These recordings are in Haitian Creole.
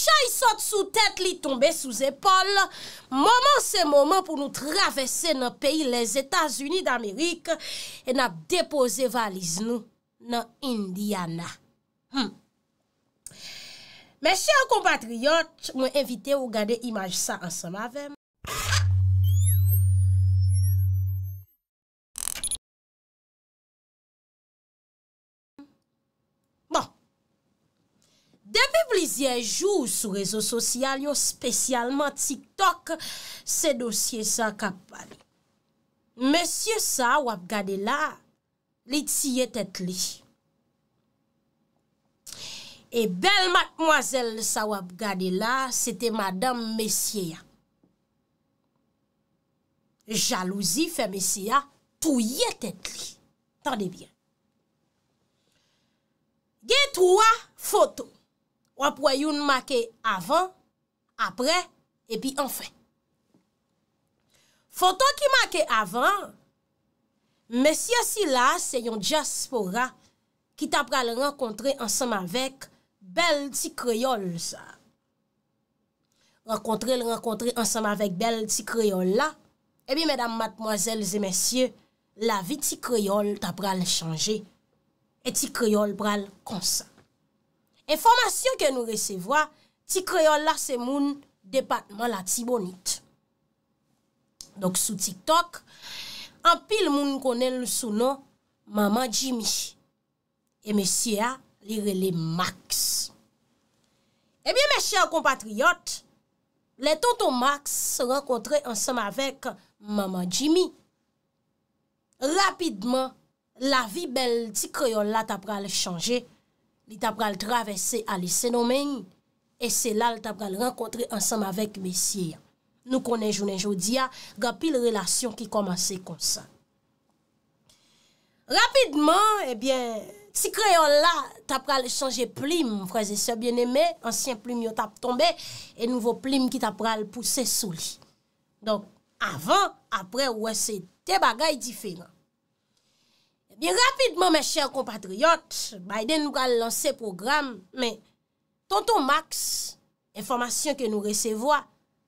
chan y sot sou tèt li tombe sou zépol, moman se moman pou nou travesse nan peyi les Etats-Unis d'Amerik e nap depoze valiz nou nan Indiana. Mèche hmm. an kompatriot, mwen evite ou gade imaj sa an se mavem. Deve blizye jou sou rezo sosyal yo spesyalman tiktok se dosye sa kap pali. Mesye sa wap gade la, li tsiye tet li. E bel matmwazel sa wap gade la, sete madam mesye ya. Jalousi fe mesye ya, touye tet li. Tande bien. Gey touwa fotou. Wap woyoun make avan, apre, epi anfen. Foto ki make avan, mesye si la se yon diaspora ki tap pral renkontre ansam avek bel ti kreyol sa. Renkontre l renkontre ansam avek bel ti kreyol la, epi medam matmozelze mesye, la vi ti kreyol tap pral chanje, eti kreyol pral konsa. Enfomasyon ke nou resevwa, ti kreyo la se moun depatman la ti bonit. Dok sou TikTok, an pil moun konen l sou nan Mama Jimmy. E mesye a li rele Max. Ebyen mesye a kompatriyot, le tonto Max se renkotre ansanm avek Mama Jimmy. Rapidman, la vi bel ti kreyo la tapra le chanje. Li ta pral travesse a li senomen, e se la li ta pral renkontre ansanm avek mesye. Nou konen jounen joudia, ga pil relasyon ki komanse konsan. Rapidman, ebyen, eh si krayon la, ta pral chanje plim, fraze se bieneme, ansyen plim yo tap tombe, e nouvo plim ki ta pral puse souli. Donk, avan, apre, wese, te bagay diferan. Bi rapidman, mè chèr compatriote, Biden nou kal lansè program, mè, tonton Max, informasyon ke nou resevoa,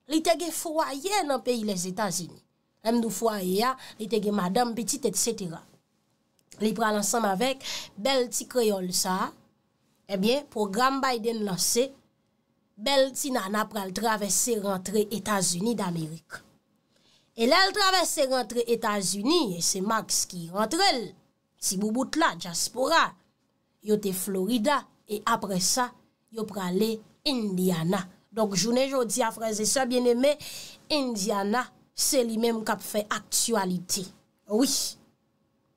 li tege foye nan peyi les Etats-Unis. Mè nou foye ya, li tege Madame Petite, etc. Li eh pral ansam avèk, bel ti kreol sa, e bie, program Biden lansè, bel ti nan ap pral travesse rentre Etats-Unis d'Amerik. E lè l travesse rentre Etats-Unis, e se Max ki rentre lè, Sibou Boutla, Djaspora, yote Florida, e apre sa, yopra le Indiana. Donk, jounen, joudi, afreze, sa, bieneme, Indiana, se li menm kap fe aktualite. Oui,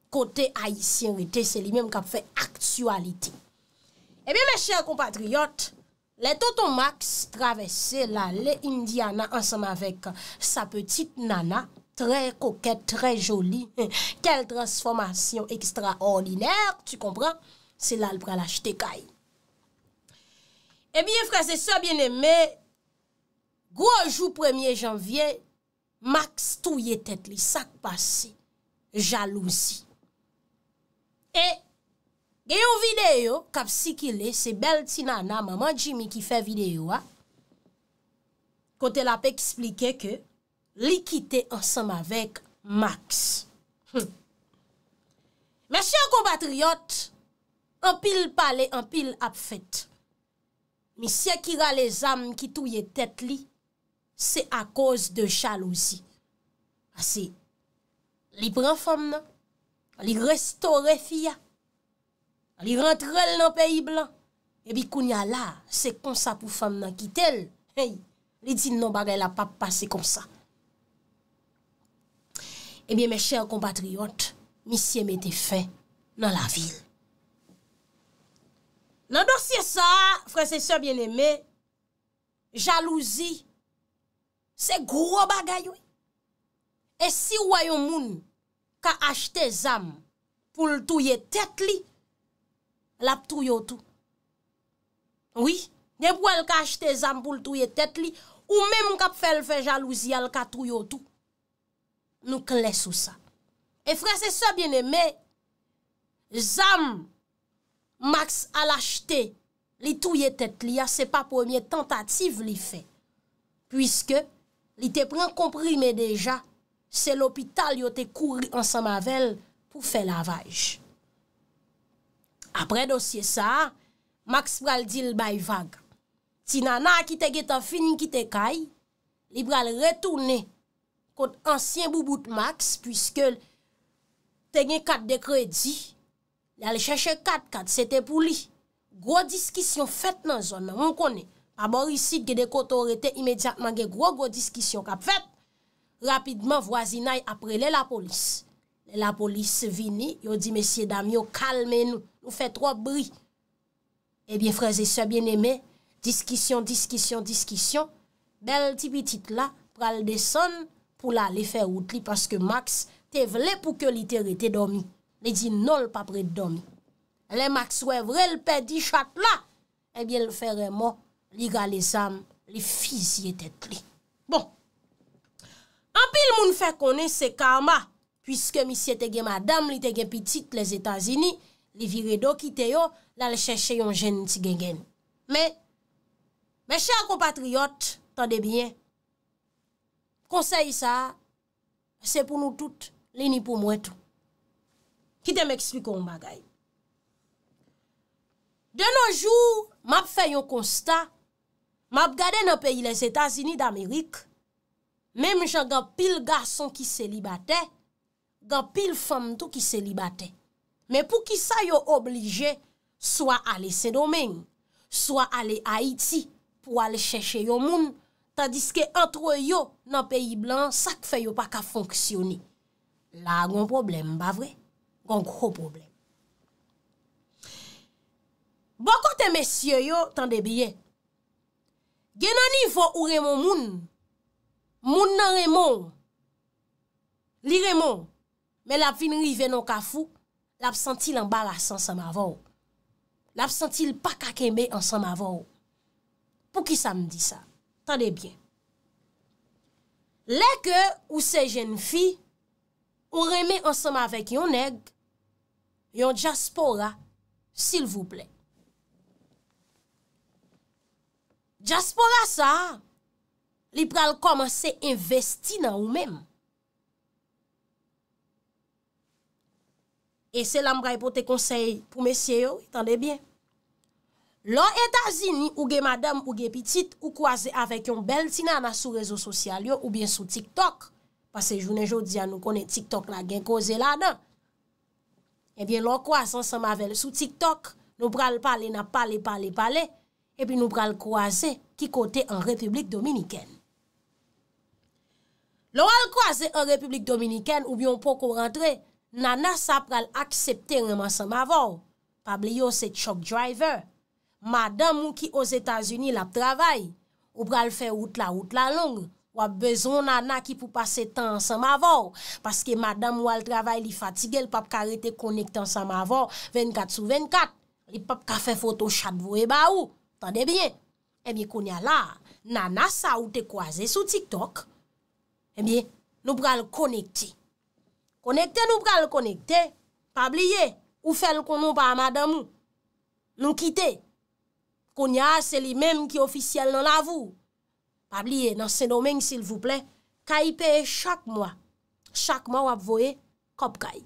kote Haitien rite, se li menm kap fe aktualite. E eh bi, me chèr compatriot, le Toton Max travesse la le Indiana ansenman vek sa petit Nana, Trè kokè, trè joli. Kèl transformasyon ekstra ordinèr, tu kompran, se lal pral achte kaj. E eh miye frasè sa, bienèmè, gwojou premier janvye, maks touye tèt li, sakpasi, jalousi. E, genyo videyo, kapsikile, se bel ti nana, maman jimi ki fè videyo, kote la pek eksplike ke, Li kite ansam avek Max. Mè hm. chè an kon batriyot, an pil pale, an pil ap fèt. Mi sè ki ra le zanm ki touye tèt li, se a koz de chalouzi. Asè, li pran fèm nan, li restore fia, li rentrel nan peyi blan, e bi kounya la, se konsa pou fèm nan kite l, li di nou bare la pap pase konsa. E eh miye me chèr kompatriyot Mi siye me te fè nan la vil Nan dosye sa Frense sè bien emè Jalouzi Se gro bagay wè E si wè yon moun Ka achte zam Poul touye tèt li Lap touyo tou Oui Nye pou el ka achte zam poul touye tèt li Ou mè moun kap fèl fè jalouzi El ka touyo tou Nou kles ou sa. E fras se sa biene me, zam, Max al achete, li touye tet li a, se pa pwemye tentative li fe. Puiske, li te pren komprime deja, se l'opital yo te kouri an sa mavel pou fe lavaj. Apre dosye sa, Max pral dil bay vag. Ti nana ki te geta fin, ki te kay, li pral retoune kont ansyen Bouboute Max, pwiske tenye kat de kredi, li alè chèche kat, kat sète pou li. Gwo diskisyon fèt nan zon, nan moun konè. A mori sit, gè de koto rete, imèdiatman gè gwo, gwo diskisyon kap fèt. Rapidman, wazina y apre le la polis. Le la polis vini, yo di, mesye dam, yo kalme nou, nou fè tro bri. Ebyen, eh frèze, sè bien emè, diskisyon, diskisyon, diskisyon, bel tipi tit la, pral deson, pou la li fe route li, paske Max te vle pou ke li te rete domi. Li di nol pa pre de domi. Le Max we vre l pe di chak la, ebyen eh l fe re mo, li ga le zan, li fizye tet li. Bon, apil moun fe konen se karma, pwiske misye te gen madame, li te gen pitit le Zetazini, li vire do ki te yo, la li cheshe yon jen ti gen gen. Me, me chan kompatriot, tande bien, Konsey sa, se pou nou tout, li ni pou mwetou. Kitè m ekspliko m bagay. De nou jou, map fè yon konsta, map gade nou peyi les Etats-Unis d'Amerik, mèm jan gapil gason ki selibate, gapil fam tou ki selibate. Mè pou ki sa yo oblije, swa ale se domen, swa ale Haiti pou ale chèche yon moun, Tandiske antro yo nan peyi blan, sak feyo pa ka fonksyoni. La a gon problem, ba vre? Gon gro problem. Boko te mesye yo, tan de bie. Genanifo ou remon moun, moun nan remon, li remon, men la fin rive non ka fou, la psan til an balas an sam avon. La psan til pa kakembe an sam avon. Pou ki sa m di sa? Tande byen. Lèkè ou se jen fi, ou remè ansama avèk yon neg, yon jaspora, sil voup lè. Jaspora sa, li pral koman se investi nan ou mèm. E se lam ray pou te konsey pou mesye yo, tande byen. Lo Etazini, ouge madam, ouge pitit, ou kwaze avèk yon bel tina eh na sou rezo sosyal yo oubyen sou TikTok. Pase jounen joudia nou konen TikTok la gen koze la nan. Ebyen lo kwaze ansam avèl sou TikTok, nou pral pale na pale pale pale, epi nou pral kwaze ki kote an Republik Dominiken. Lo al kwaze an Republik Dominiken oubyen pou kon rentre, nan asap pral aksepte reman sam avò. Pable yo se chok driver. Madame ou ki os Etats-Unis la travay, ou pral fè out la out la long. Ou ap bezon nan a ki pou pase tan ansan ma vor. Paske madame ou al travay li fatige, li pap ka rete konekte ansan ma vor 24 sou 24. Li pap ka fè fotoshat vou e ba ou. Tande bien. Ebyen eh konya la, nan a sa ou te kwaze sou TikTok. Ebyen, eh nou pral konekte. Konekte nou pral konekte. Pa bliye, ou fè l konon pa a madame ou. Lou kite. Kounya, se li menm ki ofisyel nan avou. Pabliye, nan senomen sil vouplen, kay peye chak mwa. Chak mwa wap voye kop kay.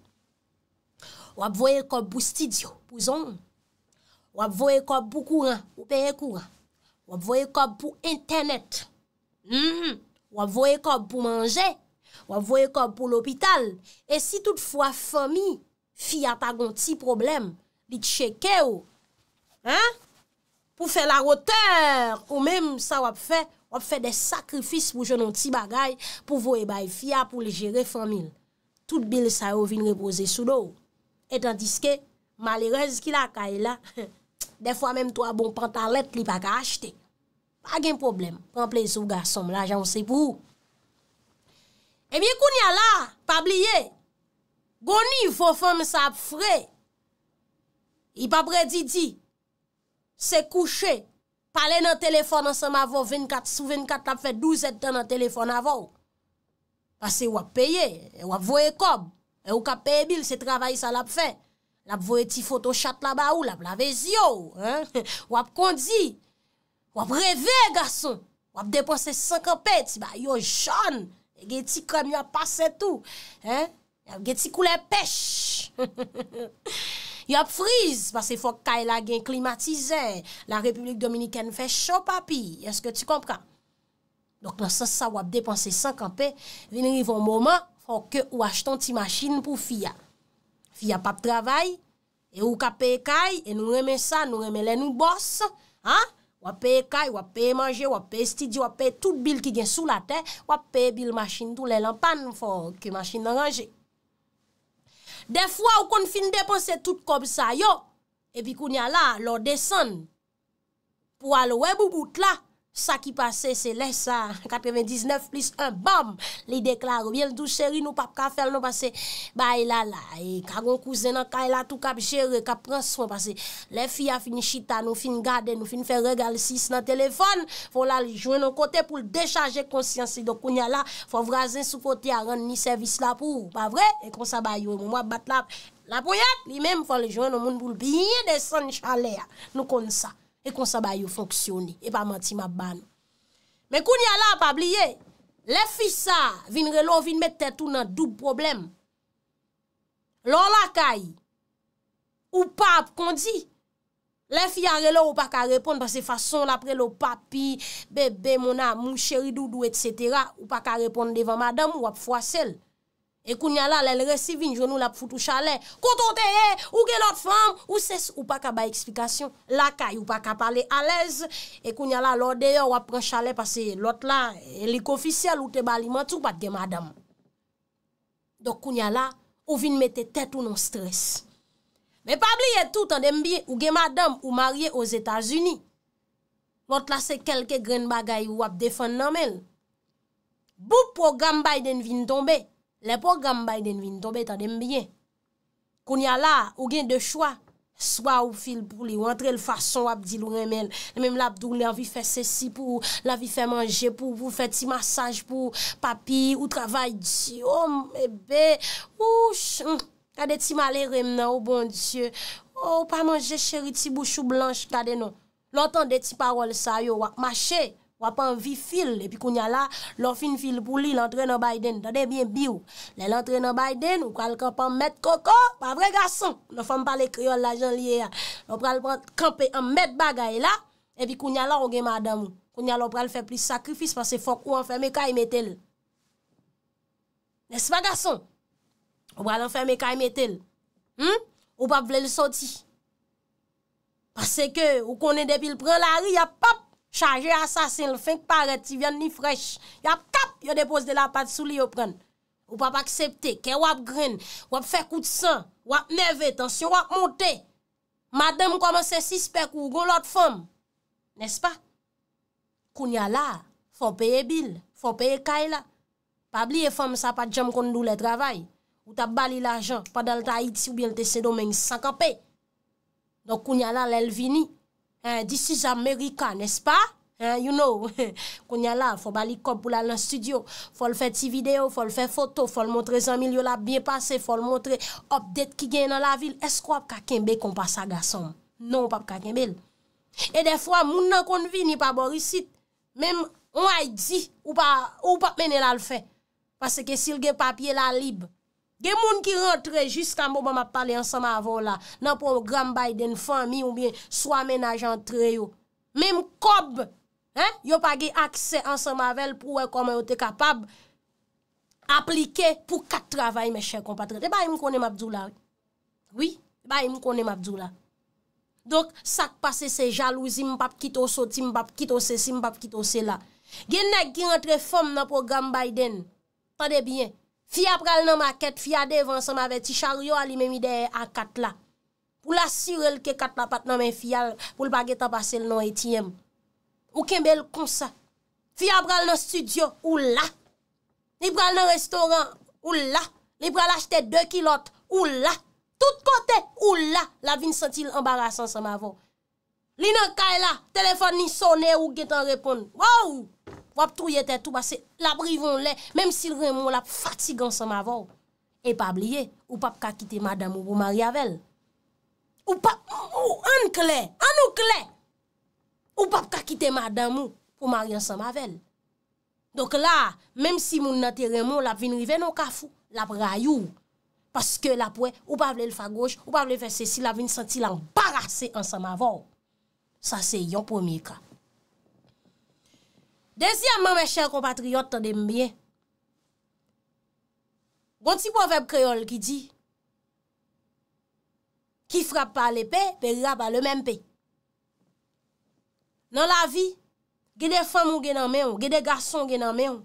Wap voye kop pou stidyo pou zon. Wap voye kop pou kouran pou peye kouran. Wap voye kop pou internet. Hmm, wap voye kop pou manje. Wap voye kop pou l'opital. E si toutfwa fomi, fi atagon ti problem, li tcheke ou. Haan? pou fè la roteur, ou mèm sa wap fè, wap fè de sakrifis pou jenon ti bagay, pou vo e bay fia, pou li jere famil. Tout bil sa yo vin repose sou do. Etan diske, malirez ki la ka e la, defwa mèm to a bon pantalet li pa ka achete. Pa gen problem, pwample sou gasom la jan se pou. E miye koun ya la, pa bliye, goni fò fèm sa ap fre, e pa predi di, Se kouche, pale nan telefon an seman avon 24, sou 24 la fe 12 eten nan telefon avon. Ase wap peye, wap voye kob, e ou ka peye bil se travaye sa la fe. Lap voye ti fotoshat la ba ou, lap la vez yo. Wap kondi, wap reve gason, wap depanse 50 peti, ba yo joun. E geti kom yo apase tou, e geti koule pech. Yop friz, bas e fok kay la gen klimatize, la Republik Dominikene fè chò papi, eske ti kompran? Dok nan sa sa wap depanse sankanpe, vini rivon mouman, fok yo wach ton ti machin pou fia. Fia pap travay, e ou ka pey kay, e nou reme sa, nou reme le nou bors, wap pey kay, wap pey manje, wap pey stidi, wap pey tout bil ki gen sou la ten, wap pey bil machin tou le lampan, fok ki machin nan range. Defwa ou kon fin depose tout kob sa yo, evi koun ya la lo desen pou alowe bou bout la. sa ki pase se lè sa, 99 plus 1, bom, li deklare, biè l'dou chèri nou pap kafèl nou pase, bay lala, e kagoun kouzen nan, kaj e la tou kap jère, kap pranson, pase, lè fia fin chita, nou fin gade, nou fin fè regal 6 nan telefon, fò la li jwen nou kote pou l'déchage konsyansi, do koun ya la, fò vrazen soufoti a rèn ni servis la pou, pa vre, e konsa bayou, moun wap bat la, la pou yat, li mèm fò li jwen nou moun boul, biye desan chalea, nou kon sa, E kon sa bayou fonksyoni, e pa manti ma ban. Me koun ya la, pa bliye, le fi sa, vin relo, vin met tètou nan dup problem. Lola kay, ou pap kondi, le fi a relo, ou pa ka repon, pa se fason apre lo papi, bebe, mouna, mou, chéri, doudou, etc., ou pa ka repon devan madame ou ap fwa sel. E kounya la lèl resi vin jounou la pfout ou chalè, kontoteye, ou gen lot fam, ou ses, ou pa ka bay eksplikasyon, lakay, ou pa ka pale alez, e kounya la lò deyo wap pran chalè, pase lot la, elik ofisyal, ou te bali, mwantou pat gen madam. Dok kounya la, ou vin mette tet ou non stres. Me pabliye tout an dembi, ou gen madam, ou marye os Etats-Unis. Vot la se kelke gren bagay ou wap defan namel. Bou pro gam bay den vin tombe, Lè pou gam bay den vin, tobe ta dem byen. Koun ya la, ou gen de chwa, swa ou fil pou li, ou antre l'fason wap di lou remen. Mèm l'abdou li anvi fè sè si pou, l'avi fè manje pou, pou fè ti masaj pou papi ou travay di. Oh mèbe, ouch, kade mm, ti malè remnen, ou oh, bon diye. Oh, ou pa manje chèri ti bouchou blanche kade nou. L'antan de ti parol sa yo wak mache. Wap an vi fil, epi koun ya la, lò fin fil pou li l'entrè nan bayden. Tade bien bi ou. Lè l'entrè nan bayden, ou pral kampan met koko, pa vre gason. Lò fam pa le kriol la jan liye ya. Lò pral kampan met bagay la, epi koun ya la ou gen madam ou. Koun ya la ou pral fè plis sakrifis, pan se fok ou an fè me kaj e met el. Nes pa gason? Ou pral an fè me kaj e met el. Hmm? Ou pap vle lè soti. Pase ke ou konen depil pran la ri ya pap. Chaje asasen l fink paret ti vyan ni frech. Yap kap yo depoz de la pat sou li yo pren. Ou pa pa aksepte ke wap gren, wap fe kout san, wap neve, tensyon wap monte. Madem koman se sispek ou goun lot fom. Nes pa? Koun ya la, fon peye bil, fon peye kay la. Pa bli e fom sa pa djem kondou le travay. Ou ta bali l ajan, pa dal ta iti ou bintese domen yon sankanpe. Donk koun ya la l el vini. Dis eh, is Amerikan, nes pa? Eh, you know, konya la, fò bali kop pou la lan studio, fò l fè ti video, fò l fè foto, fò l montre zanmi l yo la byen pase, fò l montre opdet ki gen nan la vil. Eskwa ap kakenbe kon pa sa gason? Non, pap kakenbel. E defwa, moun nan kon vi, ni pa borisit. Mem, on a yi di, ou pap mene la l fè. Pase ke sil ge papye la lib. Gen moun ki rentre jiska mbo mba mba pale ansama avon la, nan pou gran Biden fan mi ou mi, swa menaj entre yo. Mem kob, yo pa ge akse ansama vel pou wek kon me yo te kapab, aplike pou kat travay me chèk kompatre. E ba yon konen mba bdou la? Oui? E ba yon konen mba bdou la? Dok sak pase se jalouzi mba pkito soti, mba pkito se sim, mba pkito se la. Gen nek ki rentre fan nan pou gran Biden, pade bien, Fia pral nan maket, fia devan sa ma ve ti charyo alimemi de a kat la. Pou la surel ke kat la pat nan men fial pou l baget apase l nan etiyem. Mou ken bel konsa. Fia pral nan studio, ou la. Li pral nan restoran, ou la. Li pral achete de kilot, ou la. Tout kote, ou la. La vin sentil ambarasan sa ma vo. Li nan kay la, telefon ni sone ou getan repon. Wouw! wap touye tè tou basè, la privon lè, mèm si remon la fatigan sa ma vò, e pa bliye, ou pa pa kakite madamou pou mari avèl. Ou pa, ou, ou, an klè, an ou klè, ou pa pa kakite madamou pou mari an sa ma vèl. Dok la, mèm si moun natè remon la vin rive nou kafou, la pra yu, paske la pouè, ou pa vle fagosh, ou pa vle fè sè si la vin senti la mbarase an sa ma vò. Sa se yon pwemye ka. Dezyanman mè chèr kompatriyot tè dembyè. Gon ti poveb kreol ki di. Ki frap pa lè pe, pe rrap pa lè menm pe. Nan la vi, gèdè fèm ou gè nan mè ou, gèdè gason gè nan mè ou,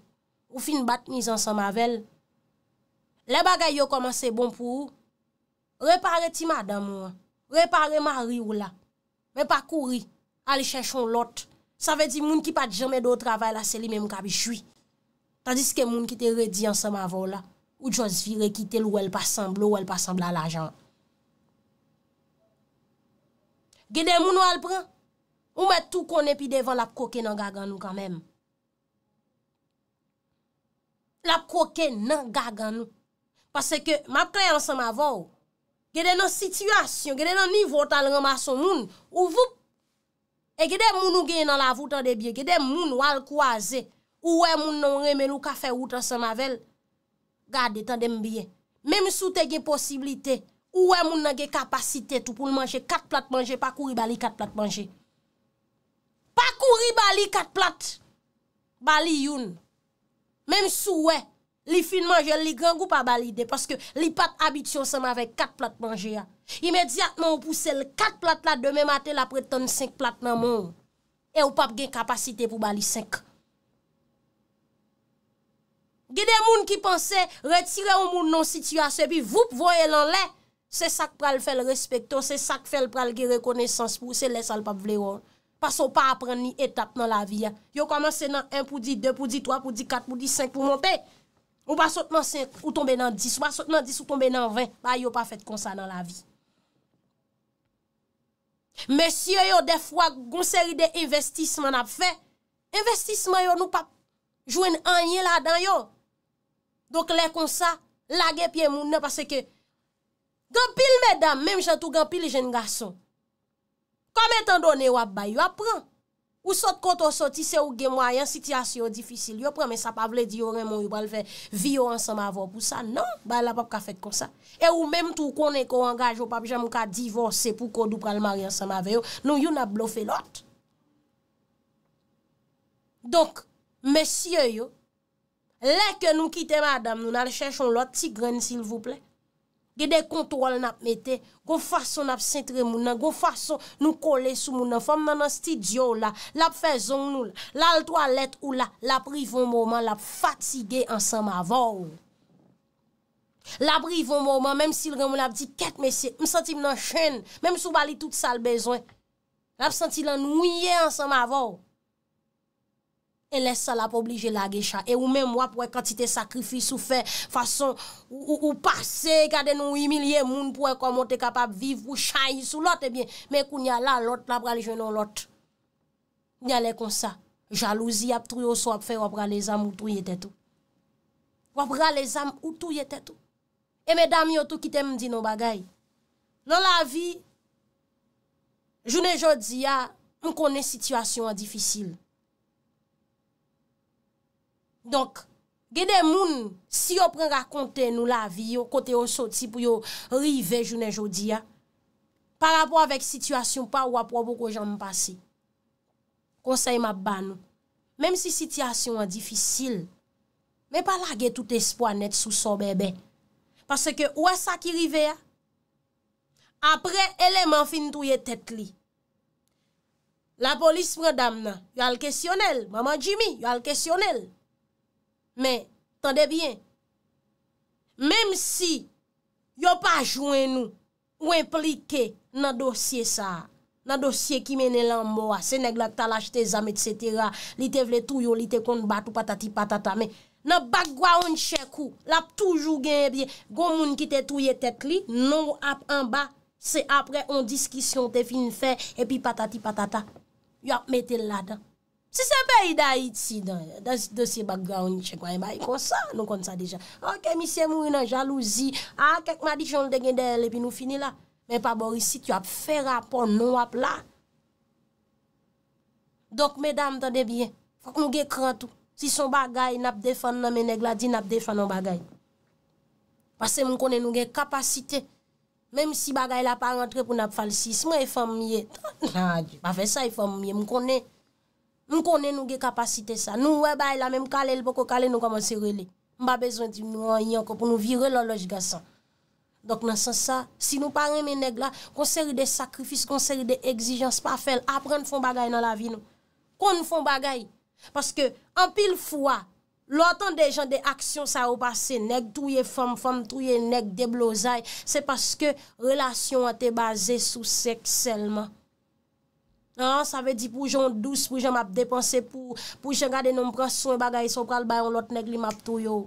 ou fin bat mizan sa mavel. Lè bagay yo komanse bon pou ou. Repare ti ma dam ou an, repare ma ri ou la. Mè pa kou ri, al chèchon lott. Sa ve di moun ki pat jame do travay la seli menm kabichwi. Tandis ke moun ki te redi an samavou la, ou jwaz vi rekite l wèl pasamblo, wèl pasambla l ajan. Gede moun wèl pren, ou met tou konen pi devan lap koke nan gagan nou kamem. Lap koke nan gagan nou. Pase ke map kre an samavou, gede nan sityasyon, gede nan nivotan l ramason moun, ou vup. E gede moun nou gen nan la voutan de bye, gede moun nou al kwa ze, ouwe moun nou reme lou kafe woutan sa mavel, gade tan dem bye. Mem sou te gen posibilite, ouwe moun nou gen kapasite tou pou nou manje kat plat manje, pa kouri bali kat plat manje. Pa kouri bali kat plat, bali yon. Mem sou wey. Li fin manje, li gran goup a balide. Paske li pat abitio seman vek kat plat manje ya. Imediatman ou puse l kat plat la, deme matel apre ton 5 plat nan moun. E ou pap gen kapasite pou bali 5. Gede moun ki panse, retire ou moun nan sityase, bi voup voye lan le. Se sak pral fel respekto, se sak fel pral ge rekonesans pou se les al pap vle yo. Paso pa apren ni etap nan la vi ya. Yo kamanse nan 1 pou di, 2 pou di, 3 pou di, 4 pou di, 5 pou monte. Ou pa sot nan 5 ou tombe nan 10, ou pa sot nan 10 ou tombe nan 20, ba yo pa fèt kon sa nan la vi. Mèsyè yo defwa goun seri de investisman ap fè, investisman yo nou pa jwen anye la dan yo. Donk lè kon sa, lage piye mounè, pase ke gampil mèdam, mèm jantou gampil jen gason. Kame tan donè wap ba yo ap pran? Ou sot koto sotise ou gemwa, yon sityasyon difisil, yon preme sa pa vle di yon remon yon pal ve vi yon ansan mavo pou sa. Non, ba la pap ka fet kon sa. E ou menm tou konen kon angaj yon pap, jan mou ka divose pou kodou pral mari ansan mave yon, nou yon ap blofe lot. Donk, mesye yon, lè ke nou kite madam, nou nal chèchon lot ti gren s'il vous plè. Gede kontwal nap mette, go fason ap sentre mounan, go fason nou kole sou mounan, fòm manan sti diyo la, lap fezon nou la, lal toalet ou la, lap rivon mouman, lap fatige ansan ma vòl. Lap rivon mouman, menm si l remoun ap di ket mesye, m senti m nan chen, menm sou bali tout sal bezwen, lap senti lan nouye ansan ma vòl. E lè sa la pou oblije eh la gecha. E ou men mwa pou e kantite sakrifis ou fè fason ou pase kade nou imilye moun pou e komote kapap viv ou chayis ou lote bien. Mè kou nye la lote la prale jenon lote. Nye le konsa. Jalousi ap truyo so ap fè wap prale zam ou tou ye tetou. Wap prale zam ou tou ye tetou. E mè dami yo tou kite mdi nou bagay. Lè la vi, jounè jodi ya m konen situasyon an difisil. Donk, gede moun si yo preng akonte nou la vi yo kote yo soti pou yo rive jounen jodi ya. Par apwa vek sityasyon pa wap wap wap wap wak wak jounen jodi. Konsey ma ban nou. Mem si sityasyon an difisil, men pala ge tout espwa net sou so bebe. Pase ke wak sa ki rive ya. Apre, eleman fin touye tet li. La polis mredam nan, yo al kesyonel. Mama Jimmy, yo al kesyonel. Men, tande bien, menm si yo pa jwen nou, ou implike nan dosye sa, nan dosye ki mene lan mboa, seneg la talaj te zame, et cetera, li te vle tou yo, li te kont batou patati patata, men, nan bagwa ou nche kou, lap toujou genye bien, gomoun ki te touye tek li, nou ap anba, se apre on diskisyon te fin fe, epi patati patata, yo ap mette la dan. Se sepe yi da iti dan dosye bagga ou ni chekwa, yi ba yi konsa, nou konsa deja. Ok, ah, misye mou yi nan jalouzi, a ah, kek ma di joun de gen de el epi nou fini la. Men pa borisi, ti wap fe rapon nou wap la. Dok, medam, tan de biye, fok nou ge kratou. Si son bagay nap defan nan meneg la, di nap defan nan bagay. Pase mou konen nou ge kapasite. Mem si bagay la pa rentre pou nap falsis, mou e fomye. Pa fe sa e fomye, mou konen. Nou konen nou ge kapasite sa. Nou wè bay la, mèm kalèl poko kalèl nou komanse relè. Mba bezwen di nou an yanko pou nou vire loloj ga san. Dok nan san sa, si nou parè mè neg la, konsèri de sakrifis, konsèri de egzijans pa fèl, apren nou fon bagay nan la vi nou. Kon nou fon bagay. Paske, an pil fwa, lò tan de jan de aksyon sa ou basè, neg, touye fèm fèm, touye neg, deblozay, se paske relasyon an te bazè sou seksèlman. An, sa ve di pou joun douz, pou joun map depanse, pou joun gade nou mpras sou en bagay, sou pral bayon lot neg li map tou yo.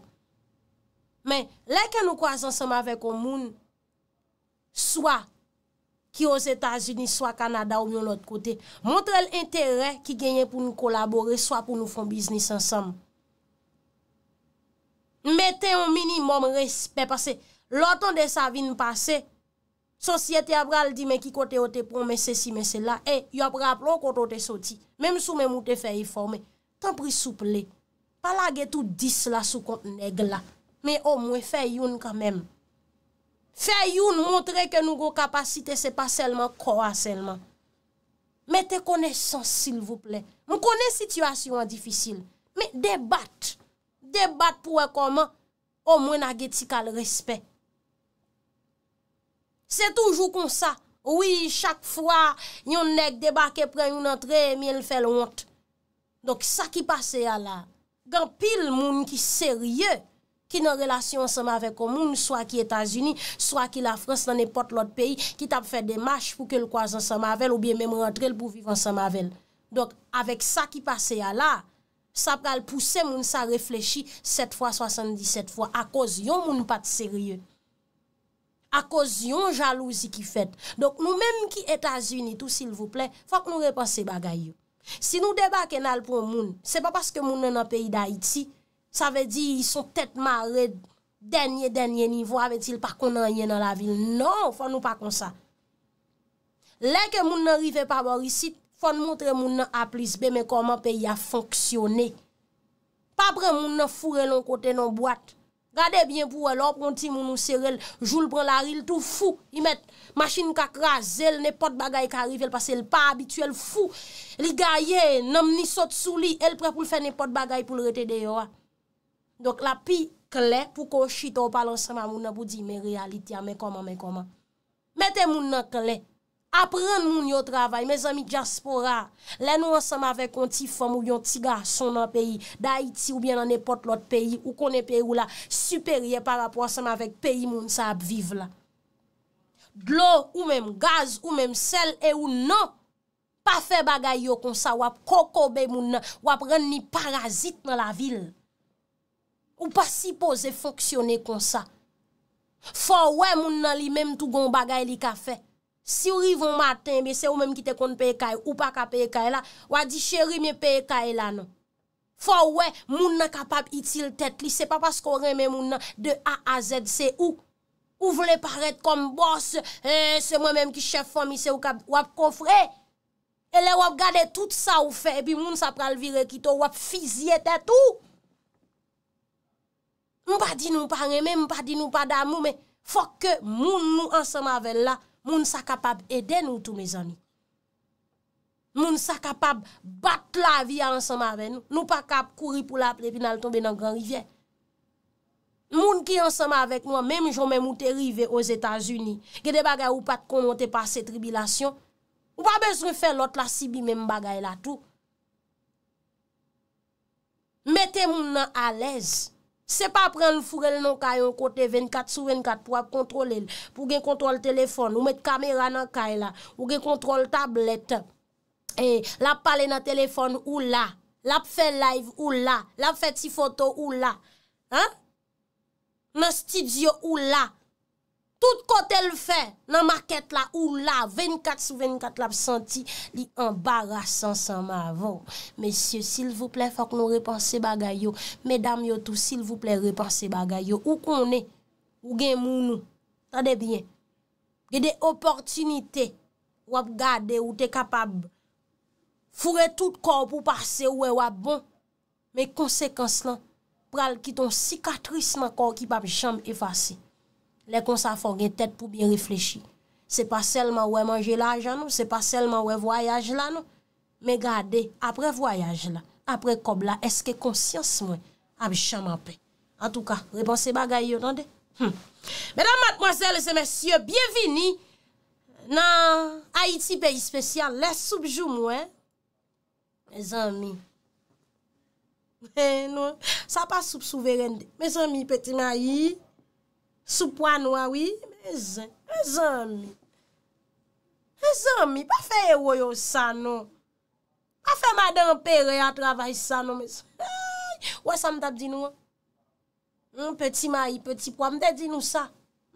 Men, leke nou kwa zan seman vek o moun, swa ki yo Zeta Zuni, swa Kanada ou myon lot kote, montre l'interè ki genye pou nou kolabore, swa pou nou fon biznis ansem. Mete yon minimum respet, parce l'otan de sa vin passe, Sosyete a bral di men ki kote o te pon mese si mese la. E, yo ap rap lon kote o te soti. Mem sou men mou te fè yi formè. Tampri souple. Palage tout dis la sou kont neg la. Me omwe fè youn kamem. Fè youn montre ke nou go kapasite se pa selman kwa selman. Mè te kone son silvouple. Mou kone situasyon an difisil. Mè debat. Debat pou wè koman. Omwe nage ti kal respè. Se toujou kon sa, oui chak fwa, yon nek debake pre yon entre, mi en fè l'ont. Dok sa ki pase ya la, gan pil moun ki serye, ki nan relasyon ansema vek kon moun, swa ki Etasuni, swa ki la Frans nan epote l'ot peyi, ki tap fè demache pou ke l'kwaz ansema vek, ou biye mèm rentre l pou viv ansema vek. Dok, avèk sa ki pase ya la, sa pral pousse moun sa reflechi set fwa, soasan di set fwa, a koz yon moun pat serye. A koz yon jalouzi ki fet. Donk nou menm ki Etasunit ou sil vouple, fok nou repanse bagay yo. Si nou debake nan l pou moun, se pa paske moun nan peyi da Iti, sa ve di yon son tet ma red, denye denye nivou ave til pa konan ye nan la vil. Non, fok nou pa kon sa. Le ke moun nan rive pa bor isi, fok nou montre moun nan a plisbe, men konman peyi a fonksyonne. Pa bre moun nan foure nan kote nan boate. Rade byen pou wè lò, pronti moun ou sèrel, joul pran la ril tou fou. I met, machin kak razel, nepot bagay karivel, pasèl pa abituel fou. Li ga ye, nam ni sot sou li, el pre pou l fè nepot bagay pou l rete deyo a. Dok la pi, kle, pou ko chit ou pal ansama moun apou di, me realit ya, me koma, me koma. Mete moun nan kle. Aprende moun yo travay, me zami diaspora, lè nou anseman vek konti fòm ou yon tiga son nan peyi, da iti ou bien ane pot lot peyi, ou konen peyi ou la, superye par rapport anseman vek peyi moun sa apviv la. Glò ou mèm gaz ou mèm sel e ou nan, pa fe bagay yo konsa wap kokobe moun nan, wap ren ni parazit nan la vil. Ou pa sipoze foksyone konsa. Fò wè moun nan li mèm tou gon bagay li ka fe. Si ou rivou maten, mi se ou menm ki te kon peye kaye, ou pa ka peye kaye la, wadi cheri mi peye kaye la nan. Fò wè, moun nan kapap iti l tèt li, se pa paskou reme moun nan, de a a zed se ou, ou vle paret kom boss, eh, se mwen menm ki chef fò, mi se ou kap wap konfrè, e lè wap gade tout sa ou fè, e pi moun sa pral vire kito, wap fizye tèt ou. M pa di nou pa reme, m pa di nou pa damou, mè fò ke moun nou anse mavel la, Moun sa kapab ede nou tou me zanik. Moun sa kapab bat la vi a ansama ve nou. Nou pa kap kouri pou la ple, pi nal tombe nan gran rivye. Moun ki ansama vek mwen, mèm jomèm ou te rive os Etats-Unis. Gede bagay ou pa te komote pa se tribilasyon. Ou pa bezre fe lot la si bi mèm bagay la tou. Mète moun nan alèz. Se pa pren l furel nan kayon kote 24 sou 24 pou ap kontrole l, pou gen kontrole telefon, ou met kamera nan kay la, ou gen kontrole tablet, e, l ap pale nan telefon ou la, l ap fe live ou la, l ap fe ti foto ou la, nan studio ou la. Tout kote l fe, nan maket la ou la, 24 sou 24 l ap senti, li embara san san ma avon. Mesye, sil vouple fok nou repanse bagay yo. Medam yotou, sil vouple repanse bagay yo. Ou kon ne, ou gen mounou, tade bien. Ge de oportunite, wap gade ou te kapab. Foure tout kor pou pase ou e wap bon. Me konsekans lan, pral kiton sikatrisman kor ki pap chanm efase. Lè kon sa fò gen tèt pou bi reflechi. Se pa selman wè manjè l'ajan nou, se pa selman wè voyaj la nou. Mè gade, apre voyaj la, apre kob la, eske konsyans mwen, ap chanman pe. An tou ka, reponse bagay yo, tande? Mèdam matmozèl, se mèsyè, biyevini nan Haiti peyi spesyal, lè soubjou mwen. Mè zanmi. Mè non, sa pa soub souveren de. Mè zanmi, pe ti nayi. Soupwa nou awi, mè zan, mè zan mi. Mè zan mi, pa fe e woyon sa nou. Pa fe madan pere a travay sa nou. Ouè sa m tap di nou? Peti ma yi, peti po, mè de di nou sa.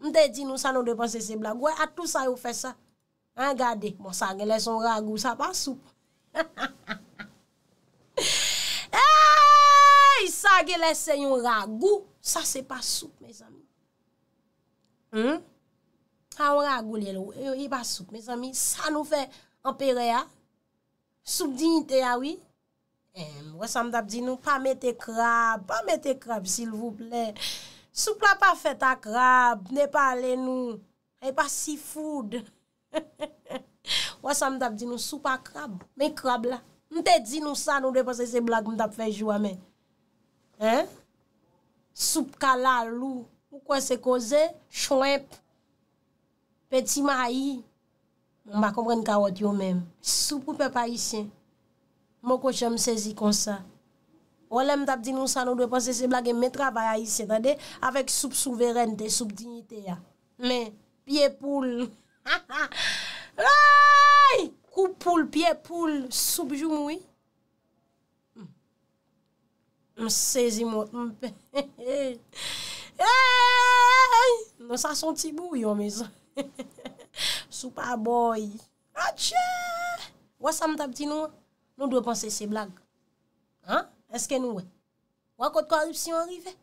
Mè de di nou sa nou de panse se blag. Ouè a tout sa yo fe sa. Gade, mè sa ge lesse yon ragou, sa pa soupe. Sa ge lesse yon ragou, sa se pa soupe mè zan mi. Ha wè a goulè lè wè, yè yè pa soupe, mes ami, sa nou fè amperè ya? Soupe dinite ya, wè? E, wè sa mdap di nou, pa mette krab, pa mette krab, sil voulè. Soupe la pa fè ta krab, ne pa alè nou, e pa seafood. Wè sa mdap di nou, soupe a krab, men krab la. Mdè di nou sa nou, de pa se se blag mdap fè jou amè. E? Soupe ka la lou. Poukwa se koze, chouep, peti ma a yi, mwa kompren kawot yo men. Soupe ou pe pa yi se, mwa kouche msezi kon sa. Wolem tabdi nou sa nou dwe panse se blage mwen trabay a yi se, avek soupe souveren te, soupe dignite ya. Men, pie poule, kou poule, pie poule, soupe jou mwen. Mwen sezi mwen, mwen pe... Non sa son ti bou yon mezo Super boy Atche Ouwa sa mta pti nou Nou dwe panse se blag Eske nou Ouwa kote korupsyon arrive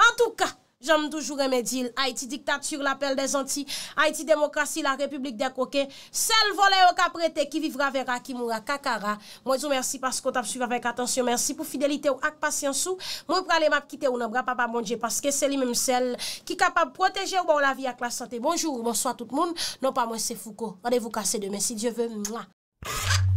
En touka Jom toujou remedil, Haiti diktat sur l'apel de zanti, Haiti demokrasi, la republik de koke, sel vole okaprete, ki vivra vera, ki moura kakara. Mwen sou mersi paskot ap suyve avèk atensyon, mersi pou fidelite ou ak pasyansou, mwen pralem ap kite ou nan bra pa pa mounje, paske seli mèm sel ki kapab proteje ou bon la vi ak la sante. Bonjour, monsou a tout moun, non pa mwen se fouko, ane vou kase demè, si dieu vè, mwa.